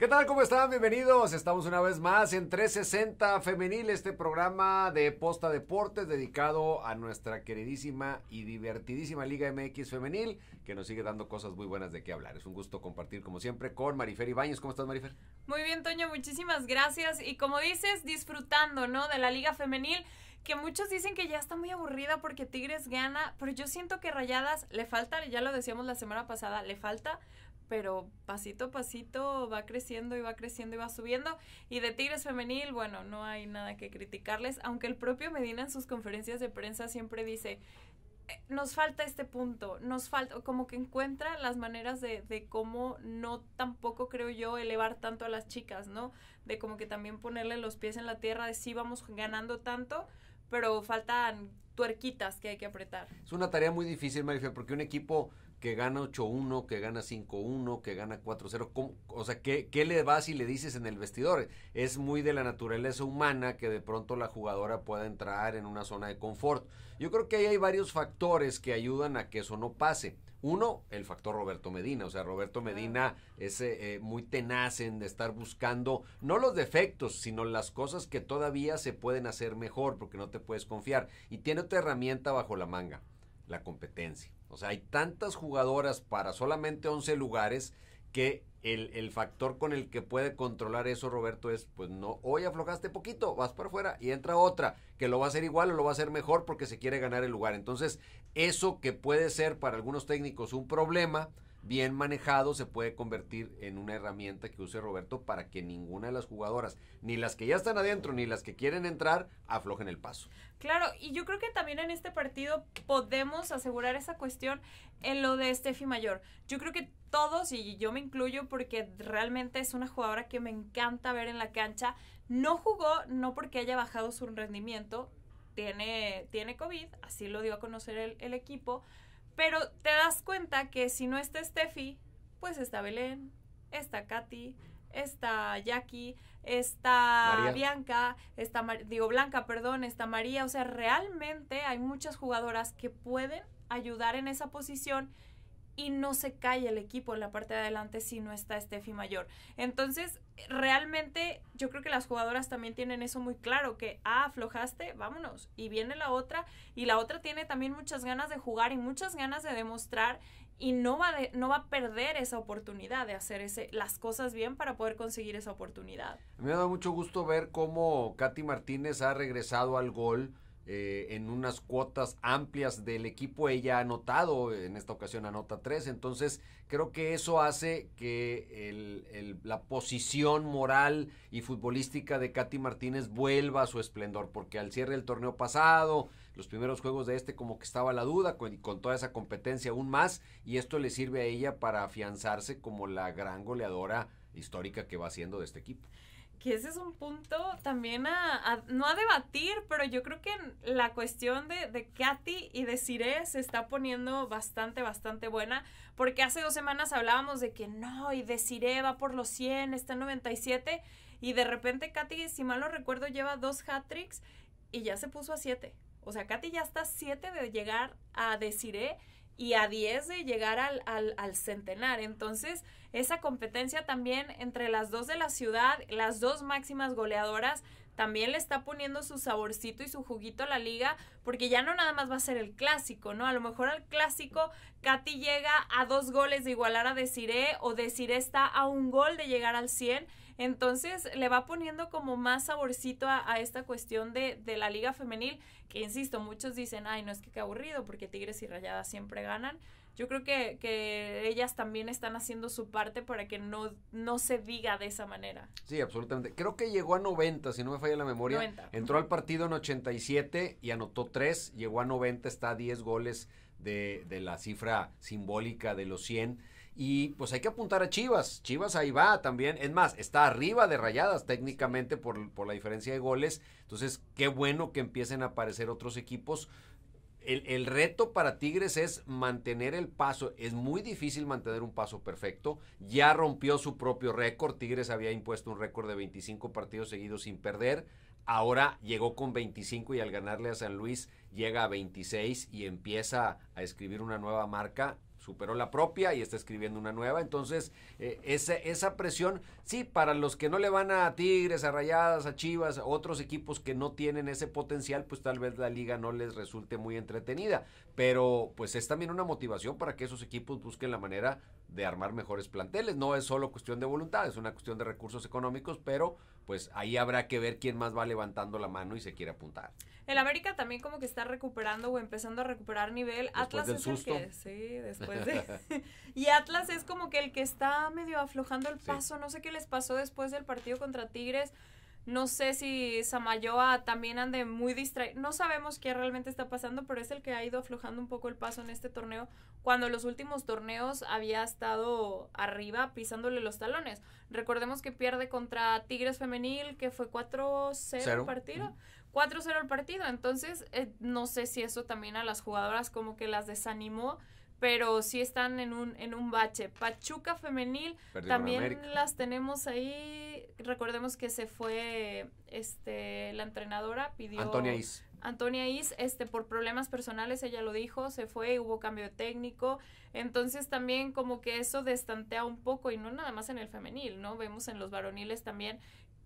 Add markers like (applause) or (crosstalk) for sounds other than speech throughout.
¿Qué tal? ¿Cómo están? Bienvenidos. Estamos una vez más en 360 Femenil, este programa de Posta Deportes dedicado a nuestra queridísima y divertidísima Liga MX Femenil, que nos sigue dando cosas muy buenas de qué hablar. Es un gusto compartir, como siempre, con Marifer Ibáñez. ¿Cómo estás, Marifer? Muy bien, Toño. Muchísimas gracias. Y como dices, disfrutando, ¿no? De la Liga Femenil que muchos dicen que ya está muy aburrida porque Tigres gana, pero yo siento que Rayadas le falta, ya lo decíamos la semana pasada, le falta pero pasito a pasito va creciendo y va creciendo y va subiendo. Y de Tigres Femenil, bueno, no hay nada que criticarles, aunque el propio Medina en sus conferencias de prensa siempre dice, eh, nos falta este punto, nos falta, como que encuentra las maneras de, cómo no tampoco creo yo elevar tanto a las chicas, ¿no? De como que también ponerle los pies en la tierra de sí vamos ganando tanto, pero faltan tuerquitas que hay que apretar. Es una tarea muy difícil, Marife, porque un equipo que gana 8-1, que gana 5-1, que gana 4-0. O sea, ¿qué, ¿qué, le vas y le dices en el vestidor? Es muy de la naturaleza humana que de pronto la jugadora pueda entrar en una zona de confort. Yo creo que ahí hay varios factores que ayudan a que eso no pase. Uno, el factor Roberto Medina. O sea, Roberto Medina es eh, muy tenaz en estar buscando no los defectos, sino las cosas que todavía se pueden hacer mejor, porque no te puedes confiar. Y tiene otra herramienta bajo la manga la competencia. O sea, hay tantas jugadoras para solamente 11 lugares que el, el, factor con el que puede controlar eso, Roberto, es, pues no, hoy aflojaste poquito, vas para afuera y entra otra, que lo va a hacer igual o lo va a hacer mejor porque se quiere ganar el lugar. Entonces, eso que puede ser para algunos técnicos un problema, bien manejado, se puede convertir en una herramienta que use Roberto para que ninguna de las jugadoras, ni las que ya están adentro, ni las que quieren entrar, aflojen el paso. Claro, y yo creo que también en este partido podemos asegurar esa cuestión en lo de Steffi Mayor. Yo creo que todos, y yo me incluyo porque realmente es una jugadora que me encanta ver en la cancha, no jugó no porque haya bajado su rendimiento, tiene, tiene COVID, así lo dio a conocer el, el equipo, pero te das cuenta que si no está Steffi, pues está Belén, está Katy, está Jackie, está María. Bianca, está digo Blanca, perdón, está María, o sea, realmente hay muchas jugadoras que pueden ayudar en esa posición y no se cae el equipo en la parte de adelante si no está Steffi Mayor. Entonces, realmente yo creo que las jugadoras también tienen eso muy claro, que, ah, aflojaste, vámonos. Y viene la otra, y la otra tiene también muchas ganas de jugar y muchas ganas de demostrar y no va, de, no va a perder esa oportunidad de hacer ese, las cosas bien para poder conseguir esa oportunidad. Me ha dado mucho gusto ver cómo Katy Martínez ha regresado al gol eh, en unas cuotas amplias del equipo. Ella ha anotado, en esta ocasión anota tres, entonces creo que eso hace que la posición moral y futbolística de Katy Martínez vuelva a su esplendor, porque al cierre del torneo pasado, los primeros juegos de este como que estaba la duda, con, con toda esa competencia aún más, y esto le sirve a ella para afianzarse como la gran goleadora histórica que va siendo de este equipo que ese es un punto también a, no a debatir, pero yo creo que la cuestión de, Katy y de Cire se está poniendo bastante, bastante buena, porque hace dos semanas hablábamos de que no, y de va por los 100, está en 97, y de repente Katy, si mal no recuerdo, lleva dos hat-tricks y ya se puso a 7. O sea, Katy ya está a 7 de llegar a Desiree y a 10 de llegar al, al, centenar. Entonces, esa competencia también entre las dos de la ciudad, las dos máximas goleadoras, también le está poniendo su saborcito y su juguito a la liga, porque ya no nada más va a ser el clásico, ¿no? A lo mejor al clásico, Katy llega a dos goles de igualar a Desiree o Desiree está a un gol de llegar al 100 entonces le va poniendo como más saborcito a, esta cuestión de, la liga femenil, que insisto, muchos dicen, ay, no es que qué aburrido, porque Tigres y Rayadas siempre ganan. Yo creo que, que ellas también están haciendo su parte para que no, no se diga de esa manera. Sí, absolutamente. Creo que llegó a 90, si no me falla la memoria. Entró al partido en 87 y anotó 3, llegó a 90, está a 10 goles de, de la cifra simbólica de los 100. Y pues hay que apuntar a Chivas. Chivas ahí va también. Es más, está arriba de rayadas técnicamente por, por la diferencia de goles. Entonces, qué bueno que empiecen a aparecer otros equipos. El, el, reto para Tigres es mantener el paso. Es muy difícil mantener un paso perfecto. Ya rompió su propio récord. Tigres había impuesto un récord de 25 partidos seguidos sin perder. Ahora llegó con 25 y al ganarle a San Luis llega a 26 y empieza a escribir una nueva marca superó la propia y está escribiendo una nueva. Entonces, eh, esa, esa presión, sí, para los que no le van a Tigres, a Rayadas, a Chivas, a otros equipos que no tienen ese potencial, pues tal vez la liga no les resulte muy entretenida. Pero pues es también una motivación para que esos equipos busquen la manera de armar mejores planteles. No es solo cuestión de voluntad, es una cuestión de recursos económicos, pero pues ahí habrá que ver quién más va levantando la mano y se quiere apuntar. El América también como que está recuperando o empezando a recuperar nivel. Atlas es el que sí, después de (laughs) y Atlas es como que el que está medio aflojando el paso. No sé qué les pasó después del partido contra Tigres. No sé si Samayoa también ande muy distraído. No sabemos qué realmente está pasando, pero es el que ha ido aflojando un poco el paso en este torneo, cuando en los últimos torneos había estado arriba pisándole los talones. Recordemos que pierde contra Tigres Femenil, que fue 4-0 el partido. 4-0 el partido. Entonces, eh, no sé si eso también a las jugadoras como que las desanimó pero sí están en un, en un bache. Pachuca femenil, también las tenemos ahí. Recordemos que se fue este la entrenadora, pidió Antonia Is. Antonia Is, este, por problemas personales, ella lo dijo, se fue, hubo cambio técnico. Entonces también como que eso destantea un poco, y no nada más en el femenil, ¿no? Vemos en los varoniles también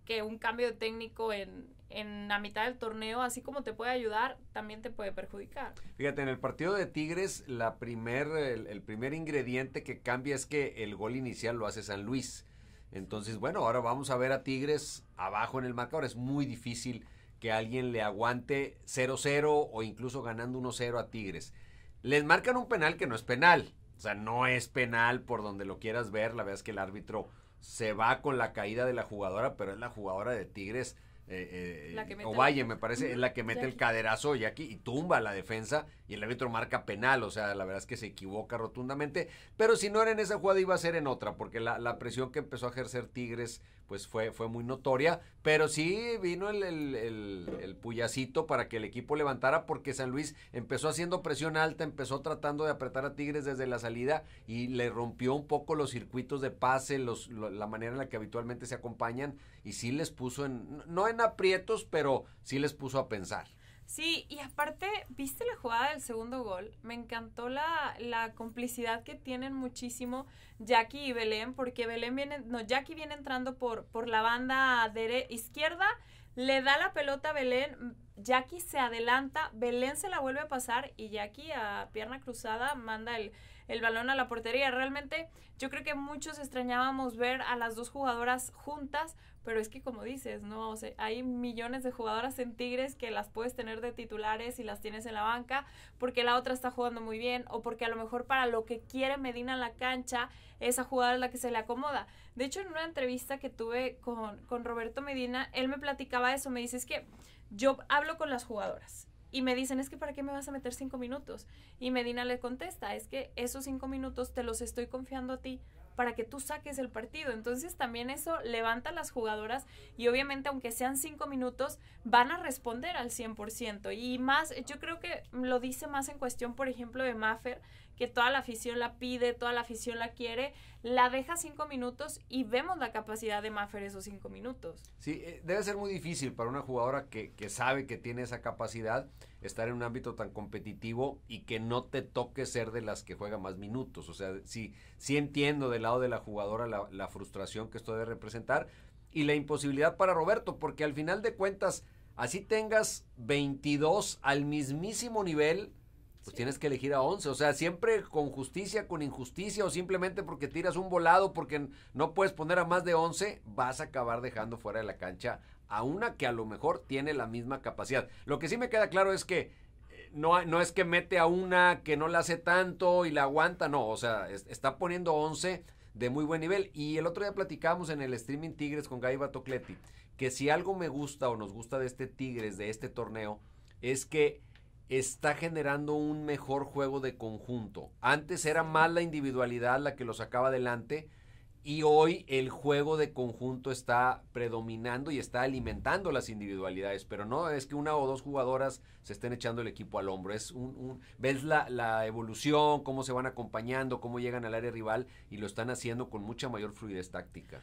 que un cambio técnico en, en la mitad del torneo, así como te puede ayudar, también te puede perjudicar. Fíjate, en el partido de Tigres, la primer, el, el primer ingrediente que cambia es que el gol inicial lo hace San Luis. Entonces, bueno, ahora vamos a ver a Tigres abajo en el marcador. Es muy difícil que alguien le aguante 0-0 o incluso ganando 1-0 a Tigres. Les marcan un penal que no es penal. O sea, no es penal por donde lo quieras ver. La verdad es que el árbitro se va con la caída de la jugadora, pero es la jugadora de Tigres eh, eh, eh o Valle, me parece, es la que mete el caderazo y aquí y tumba la defensa y el árbitro marca penal, o sea, la verdad es que se equivoca rotundamente, pero si no era en esa jugada iba a ser en otra, porque la, la presión que empezó a ejercer Tigres pues fue, fue muy notoria. Pero sí vino el, el, puyacito para que el equipo levantara porque San Luis empezó haciendo presión alta, empezó tratando de apretar a Tigres desde la salida y le rompió un poco los circuitos de pase, los, la manera en la que habitualmente se acompañan y sí les puso en, no en aprietos, pero sí les puso a pensar. Sí, y aparte, ¿viste la jugada del segundo gol? Me encantó la, la, complicidad que tienen muchísimo Jackie y Belén, porque Belén viene, no, Jackie viene entrando por, por la banda dere, izquierda, le da la pelota a Belén, Jackie se adelanta, Belén se la vuelve a pasar y Jackie a pierna cruzada manda el, el balón a la portería. Realmente yo creo que muchos extrañábamos ver a las dos jugadoras juntas pero es que como dices, ¿no? O sea, hay millones de jugadoras en Tigres que las puedes tener de titulares y las tienes en la banca porque la otra está jugando muy bien o porque a lo mejor para lo que quiere Medina la cancha, esa jugada es la que se le acomoda. De hecho, en una entrevista que tuve con, con Roberto Medina, él me platicaba eso, me dice, es que yo hablo con las jugadoras y me dicen, es que ¿para qué me vas a meter cinco minutos? Y Medina le contesta, es que esos cinco minutos te los estoy confiando a ti para que tú saques el partido. Entonces también eso levanta a las jugadoras y obviamente aunque sean cinco minutos van a responder al 100%. Y más, yo creo que lo dice más en cuestión, por ejemplo, de Maffer, que toda la afición la pide, toda la afición la quiere, la deja cinco minutos y vemos la capacidad de Maffer esos cinco minutos. Sí, eh, debe ser muy difícil para una jugadora que, sabe que tiene esa capacidad estar en un ámbito tan competitivo y que no te toque ser de las que juega más minutos. O sea, sí, sí entiendo del lado de la jugadora la, la frustración que esto debe representar y la imposibilidad para Roberto, porque al final de cuentas, así tengas 22 al mismísimo nivel pues tienes que elegir a 11. O sea, siempre con justicia, con injusticia o simplemente porque tiras un volado, porque no puedes poner a más de 11, vas a acabar dejando fuera de la cancha a una que a lo mejor tiene la misma capacidad. Lo que sí me queda claro es que eh, no, no es que mete a una que no la hace tanto y la aguanta, no. O sea, está poniendo 11 de muy buen nivel. Y el otro día platicábamos en el streaming Tigres con Gaiba Tocleti, que si algo me gusta o nos gusta de este Tigres, de este torneo, es que está generando un mejor juego de conjunto. Antes era más la individualidad la que lo sacaba adelante y hoy el juego de conjunto está predominando y está alimentando las individualidades, pero no es que una o dos jugadoras se estén echando el equipo al hombro, es un, un ves la, la, evolución, cómo se van acompañando, cómo llegan al área rival y lo están haciendo con mucha mayor fluidez táctica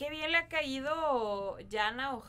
qué bien le ha caído Yana o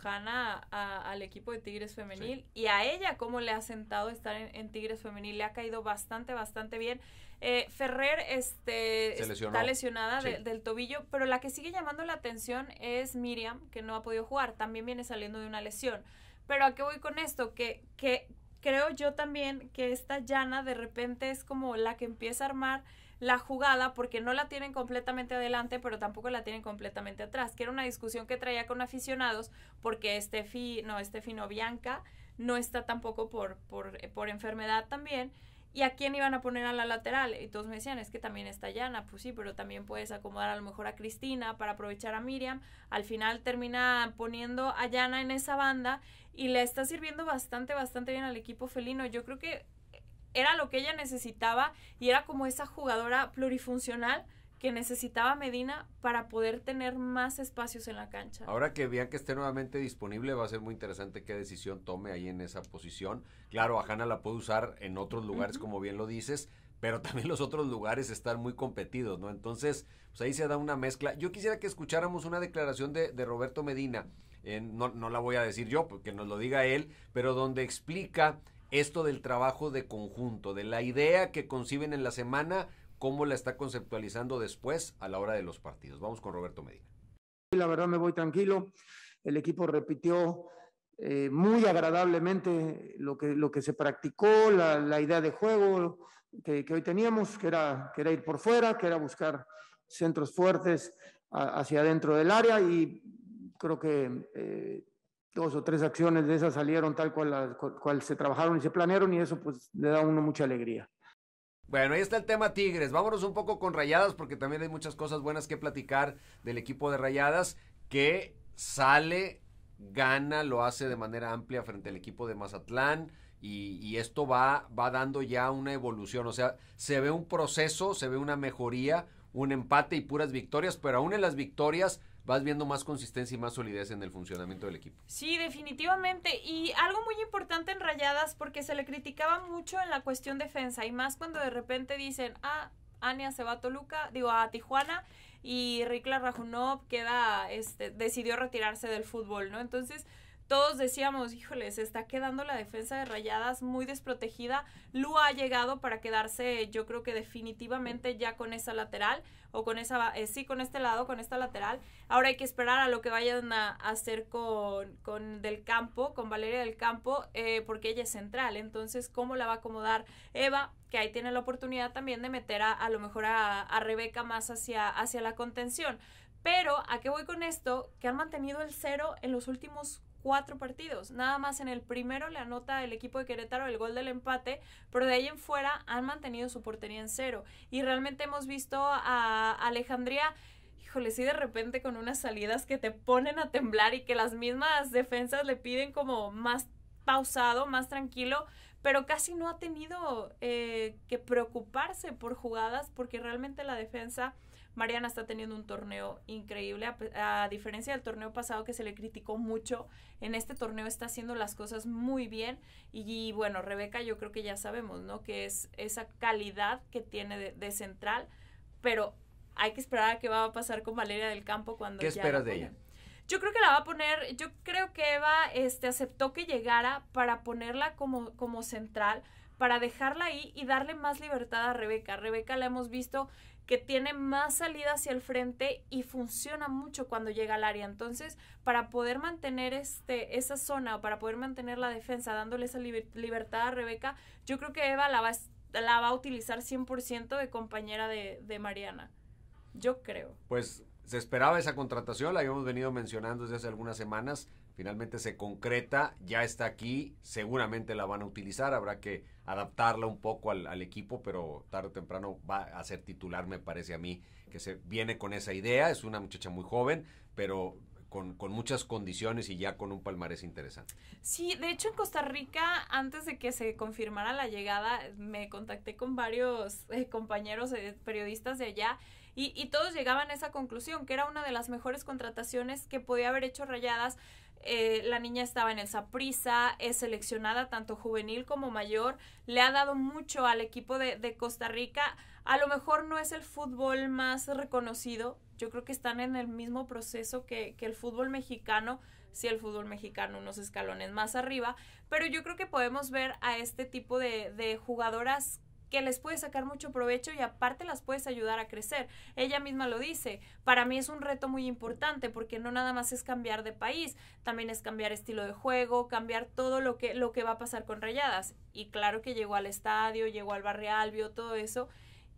al equipo de Tigres Femenil y a ella cómo le ha sentado estar en, Tigres Femenil. Le ha caído bastante, bastante bien. Eh, Ferrer este, está lesionada del tobillo, pero la que sigue llamando la atención es Miriam, que no ha podido jugar. También viene saliendo de una lesión. Pero ¿a qué voy con esto? Que, que creo yo también que esta Yana de repente es como la que empieza a armar la jugada porque no la tienen completamente adelante, pero tampoco la tienen completamente atrás, que era una discusión que traía con aficionados porque Steffi no, Bianca no está tampoco por, por, por enfermedad también. ¿Y a quién iban a poner a la lateral? Y todos me decían, es que también está Yana, pues sí, pero también puedes acomodar a lo mejor a Cristina para aprovechar a Miriam. Al final termina poniendo a Yana en esa banda y le está sirviendo bastante, bastante bien al equipo felino. Yo creo que era lo que ella necesitaba y era como esa jugadora plurifuncional que necesitaba Medina para poder tener más espacios en la cancha. Ahora que vean que esté nuevamente disponible, va a ser muy interesante qué decisión tome ahí en esa posición. Claro, a Hanna la puede usar en otros lugares, como bien lo dices, pero también los otros lugares están muy competidos, ¿no? Entonces, pues ahí se da una mezcla. Yo quisiera que escucháramos una declaración de, Roberto Medina, no, no la voy a decir yo, porque nos lo diga él, pero donde explica esto del trabajo de conjunto, de la idea que conciben en la semana, cómo la está conceptualizando después a la hora de los partidos. Vamos con Roberto Medina. La verdad me voy tranquilo. El equipo repitió eh, muy agradablemente lo que, lo que se practicó, la, la idea de juego que, que, hoy teníamos, que era, que era ir por fuera, que era buscar centros fuertes hacia adentro del área y creo que eh, dos o tres acciones de esas salieron tal cual, se trabajaron y se planearon y eso pues le da a uno mucha alegría. Bueno, ahí está el tema Tigres. Vámonos un poco con Rayadas porque también hay muchas cosas buenas que platicar del equipo de Rayadas que sale, gana, lo hace de manera amplia frente al equipo de Mazatlán y, esto va, va dando ya una evolución. O sea, se ve un proceso, se ve una mejoría, un empate y puras victorias, pero aún en las victorias vas viendo más consistencia y más solidez en el funcionamiento del equipo. Sí, definitivamente. Y algo muy importante en Rayadas, porque se le criticaba mucho en la cuestión defensa, y más cuando de repente dicen, ah, Ania se va a Toluca, digo, a Tijuana, y Ricla Rajunov queda, este, decidió retirarse del fútbol, ¿no? Entonces todos decíamos, híjoles está quedando la defensa de Rayadas muy desprotegida. Lua ha llegado para quedarse, yo creo que definitivamente ya con esa lateral o con esa, eh, sí, con este lado, con esta lateral. Ahora hay que esperar a lo que vayan a, hacer con, Del Campo, con Valeria Del Campo, eh, porque ella es central. Entonces, ¿cómo la va a acomodar Eva? Que ahí tiene la oportunidad también de meter a, lo mejor a, Rebeca más hacia, hacia la contención. Pero, ¿a qué voy con esto? Que han mantenido el cero en los últimos cuatro partidos. Nada más en el primero le anota el equipo de Querétaro el gol del empate, pero de ahí en fuera han mantenido su portería en cero. Y realmente hemos visto a Alejandría híjole, sí de repente con unas salidas que te ponen a temblar y que las mismas defensas le piden como más pausado, más tranquilo, pero casi no ha tenido eh, que preocuparse por jugadas porque realmente la defensa Mariana está teniendo un torneo increíble, a, diferencia del torneo pasado que se le criticó mucho, en este torneo está haciendo las cosas muy bien y, bueno, Rebeca yo creo que ya sabemos, ¿no? Que es esa calidad que tiene de, central, pero hay que esperar a qué va a pasar con Valeria del Campo cuando... ¿Qué esperas de ella? Yo creo que la va a poner, yo creo que Eva este, aceptó que llegara para ponerla como, como central, para dejarla ahí y darle más libertad a Rebeca. Rebeca la hemos visto que tiene más salida hacia el frente y funciona mucho cuando llega al área. Entonces, para poder mantener este, esa zona o para poder mantener la defensa dándole esa libertad a Rebeca, yo creo que Eva la va, la va a utilizar 100% de compañera de Mariana. Yo creo. Pues se esperaba esa contratación, la habíamos venido mencionando desde hace algunas semanas finalmente se concreta, ya está aquí, seguramente la van a utilizar, habrá que adaptarla un poco al, equipo, pero tarde o temprano va a ser titular, me parece a mí, que se viene con esa idea, es una muchacha muy joven, pero... Con, muchas condiciones y ya con un palmarés interesante. Sí, de hecho en Costa Rica, antes de que se confirmara la llegada, me contacté con varios eh, compañeros eh, periodistas de allá y, y todos llegaban a esa conclusión, que era una de las mejores contrataciones que podía haber hecho Rayadas, eh, la niña estaba en el prisa, es seleccionada tanto juvenil como mayor, le ha dado mucho al equipo de, Costa Rica. A lo mejor no es el fútbol más reconocido, yo creo que están en el mismo proceso que, el fútbol mexicano, si el fútbol mexicano unos escalones más arriba, pero yo creo que podemos ver a este tipo de jugadoras que les puede sacar mucho provecho y aparte las puedes ayudar a crecer. Ella misma lo dice, para mí es un reto muy importante porque no nada más es cambiar de país, también es cambiar estilo de juego, cambiar todo lo que, lo que va a pasar con Rayadas. Y claro que llegó al estadio, llegó al barrio vio todo eso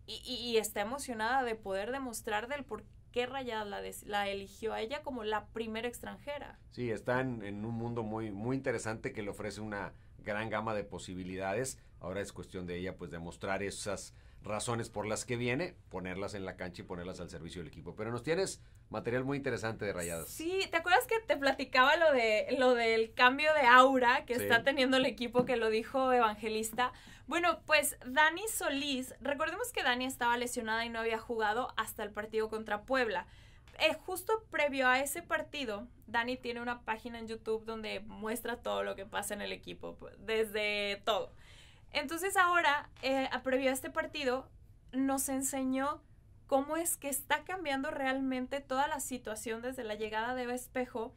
y, está emocionada de poder demostrar del por qué Rayadas la, eligió a ella como la primera extranjera. Sí, está en un mundo muy, muy interesante que le ofrece una gran gama de posibilidades. Ahora es cuestión de ella pues demostrar esas razones por las que viene, ponerlas en la cancha y ponerlas al servicio del equipo. Pero nos tienes material muy interesante de Rayadas. Sí, ¿te acuerdas que te platicaba lo de lo del cambio de aura que está teniendo el equipo que lo dijo Evangelista? Bueno, pues Dani Solís, recordemos que Dani estaba lesionada y no había jugado hasta el partido contra Puebla. Eh, justo previo a ese partido, Dani tiene una página en YouTube donde muestra todo lo que pasa en el equipo, desde todo. Entonces ahora, eh, previo a este partido, nos enseñó cómo es que está cambiando realmente toda la situación desde la llegada de Espejo,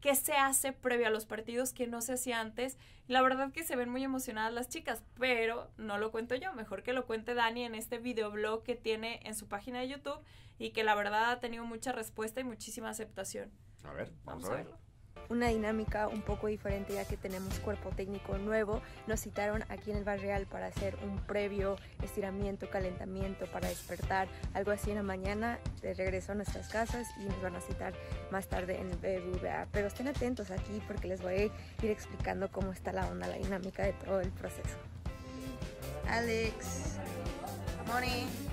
qué se hace previo a los partidos que no se hacía antes. La verdad que se ven muy emocionadas las chicas, pero no lo cuento yo, mejor que lo cuente Dani en este videoblog que tiene en su página de YouTube y que la verdad ha tenido mucha respuesta y muchísima aceptación. A ver, vamos, a, verlo una dinámica un poco diferente ya que tenemos cuerpo técnico nuevo. Nos citaron aquí en el Barrial para hacer un previo estiramiento, calentamiento para despertar, algo así en la mañana, de regreso a nuestras casas y nos van a citar más tarde en el BBVA. Pero estén atentos aquí porque les voy a ir explicando cómo está la onda, la dinámica de todo el proceso. Alex, Moni.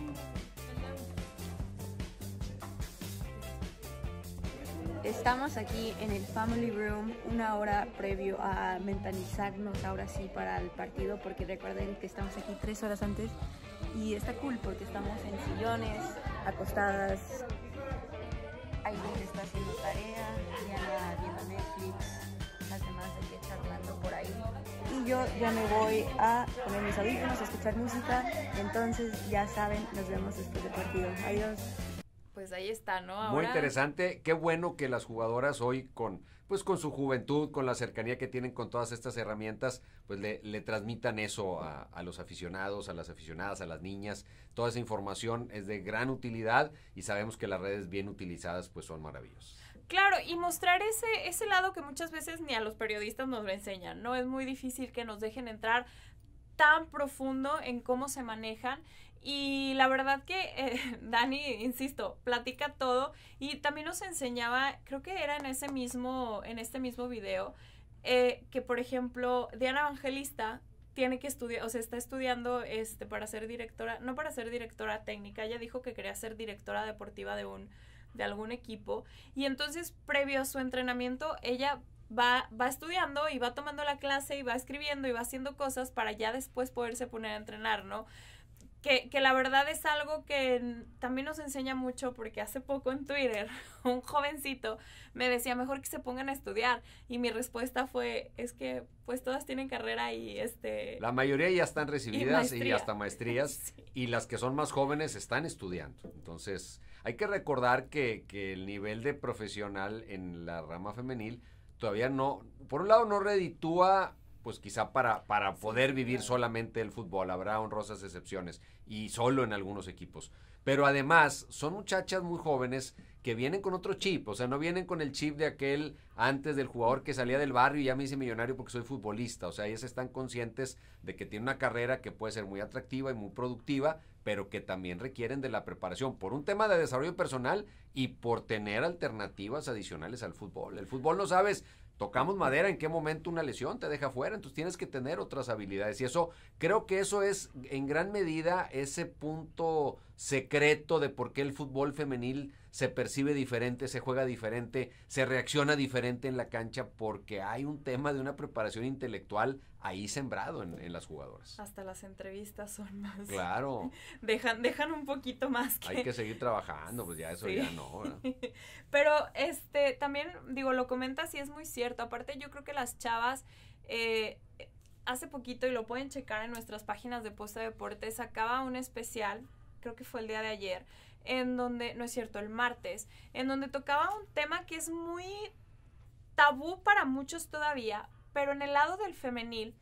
Estamos aquí en el Family Room una hora previo a mentalizarnos ahora sí para el partido porque recuerden que estamos aquí tres horas antes y está cool porque estamos en sillones, acostadas, alguien está haciendo tarea, Diana viendo Netflix, las demás aquí charlando por ahí. Y yo ya me voy a poner mis audífonos, a escuchar música, entonces ya saben, nos vemos después del partido. Adiós pues ahí está, ¿no? Muy interesante, qué bueno que las jugadoras hoy con pues con su juventud, con la cercanía que tienen con todas estas herramientas, pues le, transmitan eso a, los aficionados, a las aficionadas, a las niñas. Toda esa información es de gran utilidad y sabemos que las redes bien utilizadas pues son maravillosas. Claro, y mostrar ese, ese lado que muchas veces ni a los periodistas nos lo enseñan, ¿no? Es muy difícil que nos dejen entrar tan profundo en cómo se manejan y la verdad que eh, (laughs) Dani, insisto, platica todo y también nos enseñaba, creo que era en ese mismo, en este mismo video, eh, que por ejemplo Diana Evangelista tiene que estudiar, o sea, está estudiando este para ser directora, no para ser directora técnica, ella dijo que quería ser directora deportiva de un de algún equipo y entonces previo a su entrenamiento ella va va estudiando y va tomando la clase y va escribiendo y va haciendo cosas para ya después poderse poner a entrenar, ¿no? que, que, la verdad es algo que también nos enseña mucho porque hace poco en Twitter (laughs) un jovencito me decía mejor que se pongan a estudiar y mi respuesta fue es que pues todas tienen carrera y este la mayoría ya están recibidas y, hasta maestrías (laughs) y las que son más jóvenes están estudiando entonces hay que recordar que, que el nivel de profesional en la rama femenil todavía no por un lado no reditúa pues quizá para, para poder vivir solamente el fútbol. Habrá honrosas excepciones y solo en algunos equipos. Pero además son muchachas muy jóvenes que vienen con otro chip, o sea, no vienen con el chip de aquel antes del jugador que salía del barrio y ya me hice millonario porque soy futbolista, o sea, ellas están conscientes de que tiene una carrera que puede ser muy atractiva y muy productiva, pero que también requieren de la preparación por un tema de desarrollo personal y por tener alternativas adicionales al fútbol. El fútbol no sabes Tocamos madera, ¿en qué momento una lesión te deja fuera? Entonces tienes que tener otras habilidades. Y eso, creo que eso es en gran medida ese punto secreto de por qué el fútbol femenil se percibe diferente, se juega diferente, se reacciona diferente en la cancha, porque hay un tema de una preparación intelectual ahí sembrado en, las jugadoras. Hasta las entrevistas son más. Claro. (laughs) dejan, dejan un poquito más que. Hay que seguir trabajando, pues ya eso ya no. (laughs) Pero este también, digo, lo comentas y es muy cierto. Aparte, yo creo que las chavas. Eh, hace poquito, y lo pueden checar en nuestras páginas de Posta Deportes, sacaba un especial creo que fue el día de ayer, en donde, no es cierto, el martes, en donde tocaba un tema que es muy tabú para muchos todavía, pero en el lado del femenil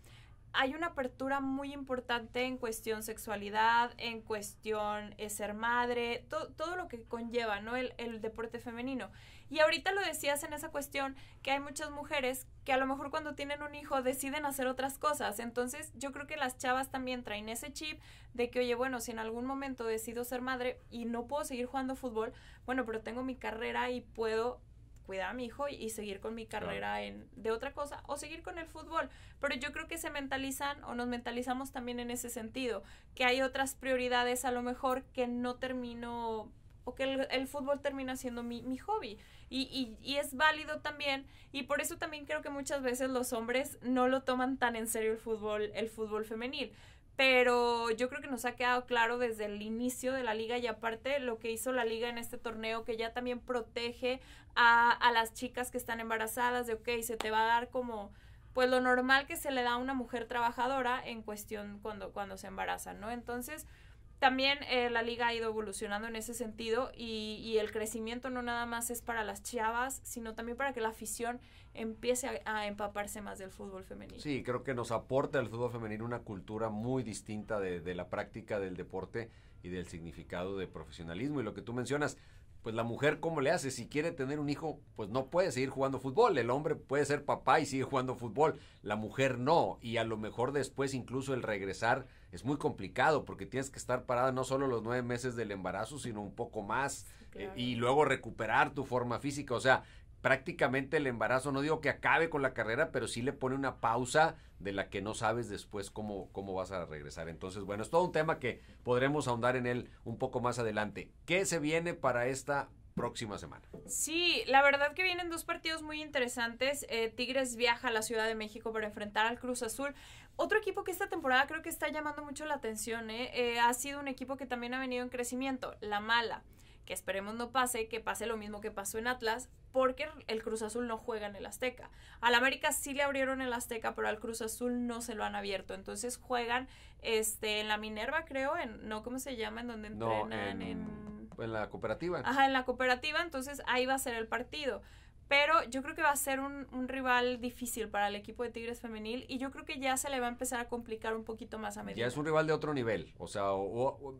hay una apertura muy importante en cuestión sexualidad, en cuestión eh, ser madre, todo lo que conlleva, ¿no? El, el deporte femenino. Y ahorita lo decías en esa cuestión que hay muchas mujeres que a lo mejor cuando tienen un hijo deciden hacer otras cosas. Entonces yo creo que las chavas también traen ese chip de que, oye, bueno, si en algún momento decido ser madre y no puedo seguir jugando fútbol, bueno, pero tengo mi carrera y puedo cuidar a mi hijo y seguir con mi carrera en, de otra cosa o seguir con el fútbol. Pero yo creo que se mentalizan o nos mentalizamos también en ese sentido, que hay otras prioridades a lo mejor que no termino o que el, fútbol termina siendo mi, hobby. Y, es válido también, y por eso también creo que muchas veces los hombres no lo toman tan en serio el fútbol, el fútbol femenil. Pero yo creo que nos ha quedado claro desde el inicio de la liga y aparte lo que hizo la liga en este torneo, que ya también protege a, las chicas que están embarazadas, de ok, se te va a dar como pues lo normal que se le da a una mujer trabajadora en cuestión cuando, cuando se embaraza, ¿no? Entonces, también eh, la liga ha ido evolucionando en ese sentido y, el crecimiento no nada más es para las chavas, sino también para que la afición empiece a, empaparse más del fútbol femenino. Sí, creo que nos aporta el fútbol femenino una cultura muy distinta de, de la práctica del deporte y del significado de profesionalismo. Y lo que tú mencionas, pues la mujer, ¿cómo le hace? Si quiere tener un hijo, pues no puede seguir jugando fútbol. El hombre puede ser papá y sigue jugando fútbol. La mujer no. Y a lo mejor después incluso el regresar es muy complicado porque tienes que estar parada no solo los nueve meses del embarazo, sino un poco más. Eh, y luego recuperar tu forma física. O sea, prácticamente el embarazo, no digo que acabe con la carrera, pero sí le pone una pausa de la que no sabes después cómo, cómo vas a regresar. Entonces, bueno, es todo un tema que podremos ahondar en él un poco más adelante. ¿Qué se viene para esta próxima semana. Sí, la verdad que vienen dos partidos muy interesantes. Eh, Tigres viaja a la Ciudad de México para enfrentar al Cruz Azul. Otro equipo que esta temporada creo que está llamando mucho la atención, ¿eh? Eh, ha sido un equipo que también ha venido en crecimiento, la mala que esperemos no pase, que pase lo mismo que pasó en Atlas, porque el Cruz Azul no juega en el Azteca. Al América sí le abrieron el Azteca, pero al Cruz Azul no se lo han abierto. Entonces juegan este en la Minerva, creo, en no cómo se llama, en donde entrenan en, en la cooperativa. Ajá, en la cooperativa, entonces ahí va a ser el partido. Pero yo creo que va a ser un, rival difícil para el equipo de Tigres femenil y yo creo que ya se le va a empezar a complicar un poquito más a medida. Ya es un rival de otro nivel, o sea,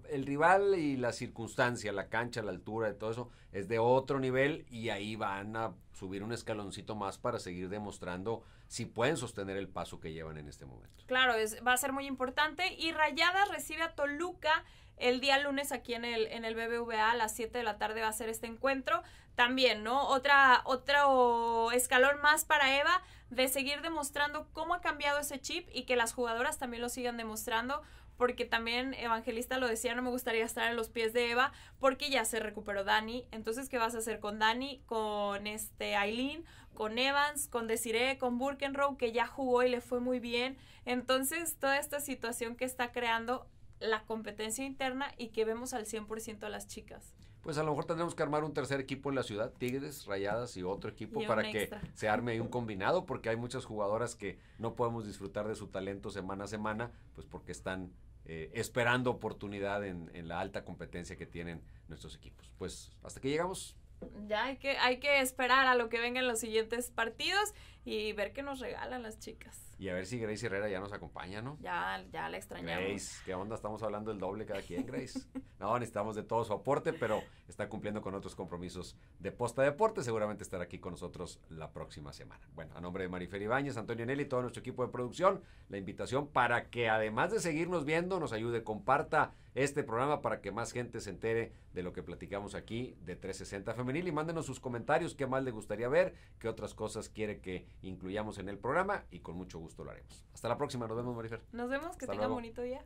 el rival y la circunstancia, la cancha, la altura y todo eso es de otro nivel y ahí van a subir un escaloncito más para seguir demostrando si pueden sostener el paso que llevan en este momento. Claro, es, va a ser muy importante y Rayadas recibe a Toluca el día lunes aquí en el, en el BBVA a las 7 de la tarde va a ser este encuentro. También, ¿no? Otra, otro escalón más para Eva de seguir demostrando cómo ha cambiado ese chip y que las jugadoras también lo sigan demostrando porque también Evangelista lo decía, no me gustaría estar en los pies de Eva, porque ya se recuperó Dani. Entonces, ¿qué vas a hacer con Dani, con este Aileen, con Evans, con Desiree, con Burkenrow, que ya jugó y le fue muy bien? Entonces, toda esta situación que está creando la competencia interna y que vemos al 100% a las chicas. Pues a lo mejor tendremos que armar un tercer equipo en la ciudad, Tigres, Rayadas y otro equipo para que se arme ahí un combinado, porque hay muchas jugadoras que no podemos disfrutar de su talento semana a semana, pues porque están eh, esperando oportunidad en, la alta competencia que tienen nuestros equipos. Pues hasta que llegamos. Ya que, hay que esperar a lo que vengan los siguientes partidos y ver qué nos regalan las chicas. Y a ver si Grace Herrera ya nos acompaña, ¿no? Ya, ya la extrañamos. Grace, ¿qué onda? Estamos hablando del doble cada quien, Grace. (laughs) no, necesitamos de todo su aporte, pero está cumpliendo con otros compromisos de Posta Deporte. Seguramente estará aquí con nosotros la próxima semana. Bueno, a nombre de Marifer Ibañez, Antonio Nelly y todo nuestro equipo de producción, la invitación para que además de seguirnos viendo, nos ayude, comparta este programa para que más gente se entere de lo que platicamos aquí de 360 Femenil y mándenos sus comentarios, qué más le gustaría ver, qué otras cosas quiere que incluyamos en el programa y con mucho gusto lo haremos. Hasta la próxima, nos vemos Marifer. Nos vemos, que tengan bonito día.